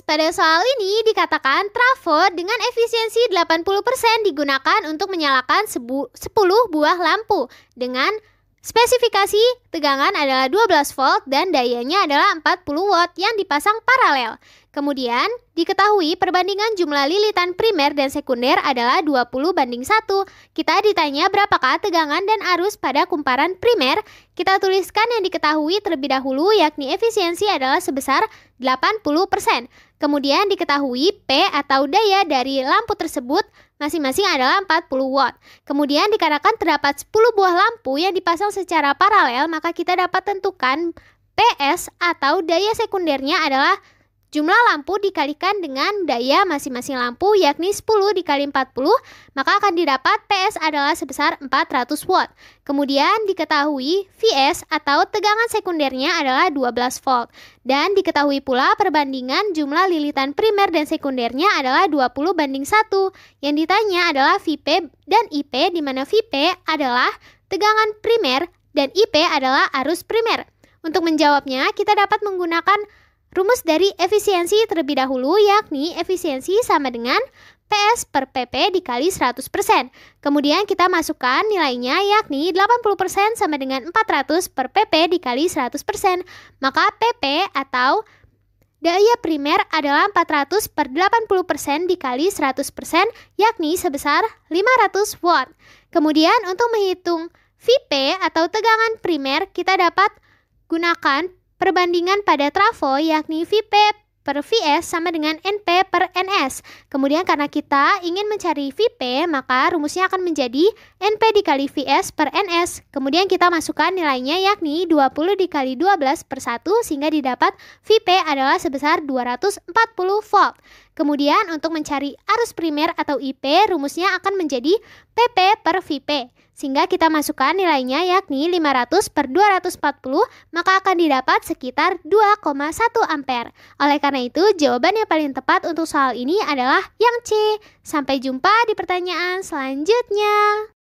pada soal ini dikatakan trafo dengan efisiensi 80% digunakan untuk menyalakan 10 buah lampu dengan Spesifikasi tegangan adalah 12 volt dan dayanya adalah 40 watt yang dipasang paralel. Kemudian, diketahui perbandingan jumlah lilitan primer dan sekunder adalah 20 banding 1. Kita ditanya berapakah tegangan dan arus pada kumparan primer? Kita tuliskan yang diketahui terlebih dahulu yakni efisiensi adalah sebesar 80%. Kemudian diketahui P atau daya dari lampu tersebut masing-masing adalah 40 watt. Kemudian dikarenakan terdapat 10 buah lampu yang dipasang secara paralel, maka kita dapat tentukan PS atau daya sekundernya adalah Jumlah lampu dikalikan dengan daya masing-masing lampu yakni 10 dikali 40, maka akan didapat PS adalah sebesar 400 watt. Kemudian diketahui VS atau tegangan sekundernya adalah 12 volt. Dan diketahui pula perbandingan jumlah lilitan primer dan sekundernya adalah 20 banding 1. Yang ditanya adalah VP dan IP di mana VP adalah tegangan primer dan IP adalah arus primer. Untuk menjawabnya, kita dapat menggunakan Rumus dari efisiensi terlebih dahulu yakni efisiensi sama dengan PS per PP dikali 100%. Kemudian kita masukkan nilainya yakni 80% sama dengan 400 per PP dikali 100%. Maka PP atau daya primer adalah 400 per 80% dikali 100% yakni sebesar 500 watt. Kemudian untuk menghitung VP atau tegangan primer kita dapat gunakan Perbandingan pada trafo yakni VP per VS sama dengan NP per NS. Kemudian karena kita ingin mencari VP, maka rumusnya akan menjadi NP dikali VS per NS. Kemudian kita masukkan nilainya yakni 20 dikali 12 per 1 sehingga didapat VP adalah sebesar 240 volt. Kemudian untuk mencari arus primer atau IP, rumusnya akan menjadi PP per VP sehingga kita masukkan nilainya yakni 500 per 240 maka akan didapat sekitar 2,1 ampere. Oleh karena itu jawaban yang paling tepat untuk soal ini adalah yang C. Sampai jumpa di pertanyaan selanjutnya.